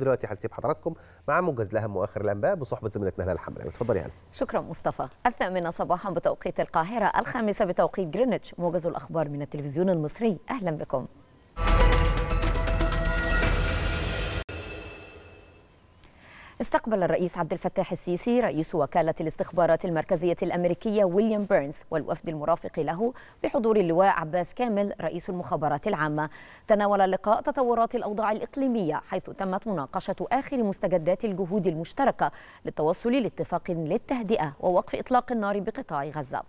دلوقتي هنسيب حضراتكم مع موجز لها مؤخر الانباء بصحبه زميلتنا هلال الحمراوي اتفضلي هلا شكرا مصطفى الثامنه صباحا بتوقيت القاهره الخامسه بتوقيت جرينتش موجز الاخبار من التلفزيون المصري اهلا بكم استقبل الرئيس عبد الفتاح السيسي رئيس وكالة الاستخبارات المركزية الأمريكية ويليام بيرنز والوفد المرافق له بحضور اللواء عباس كامل رئيس المخابرات العامة تناول اللقاء تطورات الأوضاع الإقليمية حيث تمت مناقشة آخر مستجدات الجهود المشتركة للتوصل لاتفاق للتهدئة ووقف إطلاق النار بقطاع غزة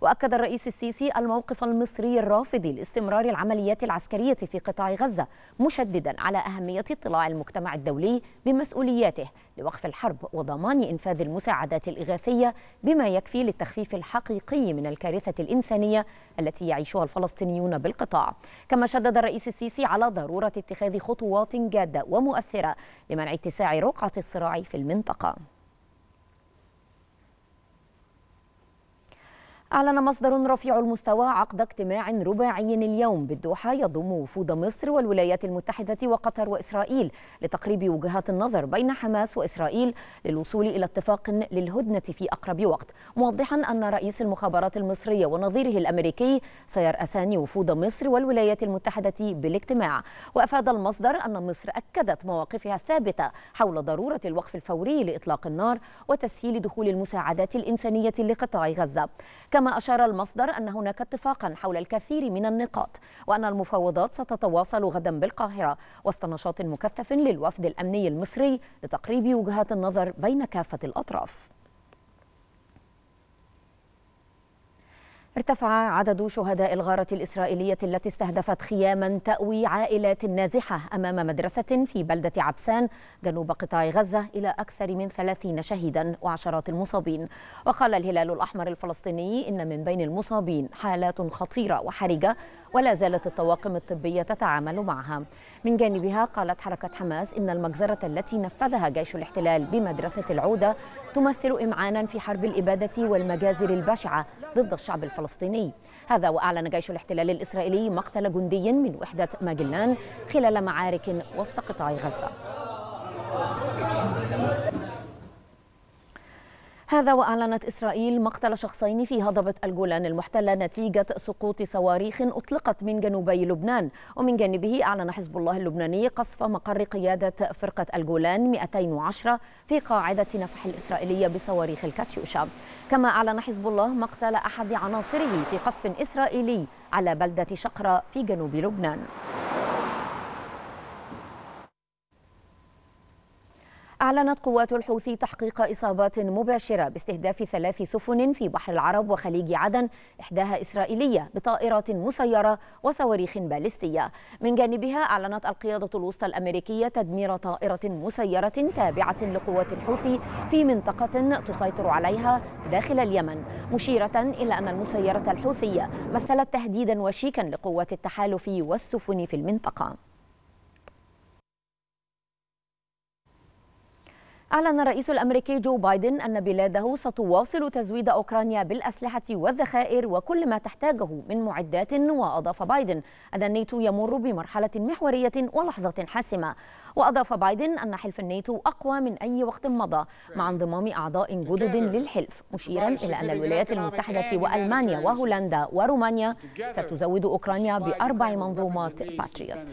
وأكد الرئيس السيسي الموقف المصري الرافض لاستمرار العمليات العسكرية في قطاع غزة مشددا على أهمية اطلاع المجتمع الدولي بمسؤولياته لوقف الحرب وضمان إنفاذ المساعدات الإغاثية بما يكفي للتخفيف الحقيقي من الكارثة الإنسانية التي يعيشها الفلسطينيون بالقطاع كما شدد الرئيس السيسي على ضرورة اتخاذ خطوات جادة ومؤثرة لمنع اتساع رقعة الصراع في المنطقة أعلن مصدر رفيع المستوى عقد اجتماع رباعي اليوم بالدوحة يضم وفود مصر والولايات المتحدة وقطر وإسرائيل لتقريب وجهات النظر بين حماس وإسرائيل للوصول إلى اتفاق للهدنة في أقرب وقت موضحا أن رئيس المخابرات المصرية ونظيره الأمريكي سيرأسان وفود مصر والولايات المتحدة بالاجتماع وأفاد المصدر أن مصر أكدت مواقفها الثابتة حول ضرورة الوقف الفوري لإطلاق النار وتسهيل دخول المساعدات الإنسانية لقطاع غزة كما كما أشار المصدر أن هناك اتفاقا حول الكثير من النقاط وأن المفاوضات ستتواصل غدا بالقاهرة وسط نشاط مكثف للوفد الأمني المصري لتقريب وجهات النظر بين كافة الأطراف ارتفع عدد شهداء الغارة الإسرائيلية التي استهدفت خياما تأوي عائلات نازحة أمام مدرسة في بلدة عبسان جنوب قطاع غزة إلى أكثر من 30 شهيدا وعشرات المصابين وقال الهلال الأحمر الفلسطيني إن من بين المصابين حالات خطيرة وحرجة ولا زالت الطواقم الطبية تتعامل معها من جانبها قالت حركة حماس إن المجزرة التي نفذها جيش الاحتلال بمدرسة العودة تمثل إمعانا في حرب الإبادة والمجازر البشعة ضد الشعب الفلسطيني الفلسطيني هذا وأعلن جيش الاحتلال الإسرائيلي مقتل جندي من وحدة ماجلان خلال معارك وسط قطاع غزة هذا وأعلنت إسرائيل مقتل شخصين في هضبة الجولان المحتلة نتيجة سقوط صواريخ أطلقت من جنوبي لبنان ومن جانبه أعلن حزب الله اللبناني قصف مقر قيادة فرقة الجولان 210 في قاعدة نفح الإسرائيلية بصواريخ الكاتيوشا كما أعلن حزب الله مقتل أحد عناصره في قصف إسرائيلي على بلدة شقرة في جنوب لبنان أعلنت قوات الحوثي تحقيق إصابات مباشرة باستهداف ثلاث سفن في بحر العرب وخليج عدن إحداها إسرائيلية بطائرات مسيرة وصواريخ باليستية من جانبها أعلنت القيادة الوسطى الأمريكية تدمير طائرة مسيرة تابعة لقوات الحوثي في منطقة تسيطر عليها داخل اليمن مشيرة إلى أن المسيرة الحوثية مثلت تهديدا وشيكا لقوات التحالف والسفن في المنطقة أعلن الرئيس الأمريكي جو بايدن أن بلاده ستواصل تزويد أوكرانيا بالأسلحة والذخائر وكل ما تحتاجه من معدات وأضاف بايدن أن الناتو يمر بمرحلة محورية ولحظة حاسمة وأضاف بايدن أن حلف الناتو أقوى من أي وقت مضى مع انضمام أعضاء جدد للحلف مشيرا إلى أن الولايات المتحدة وألمانيا وهولندا ورومانيا ستزود أوكرانيا بأربع منظومات باتريوت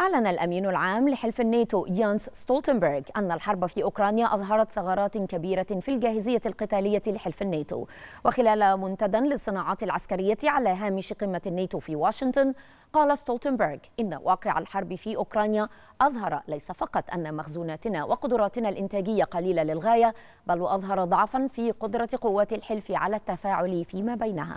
أعلن الأمين العام لحلف الناتو يانس ستولتنبرغ أن الحرب في أوكرانيا أظهرت ثغرات كبيرة في الجاهزية القتالية لحلف الناتو وخلال منتدى للصناعات العسكرية على هامش قمة الناتو في واشنطن قال ستولتنبرغ إن واقع الحرب في أوكرانيا أظهر ليس فقط أن مخزوناتنا وقدراتنا الإنتاجية قليلة للغاية بل وأظهر ضعفا في قدرة قوات الحلف على التفاعل فيما بينها.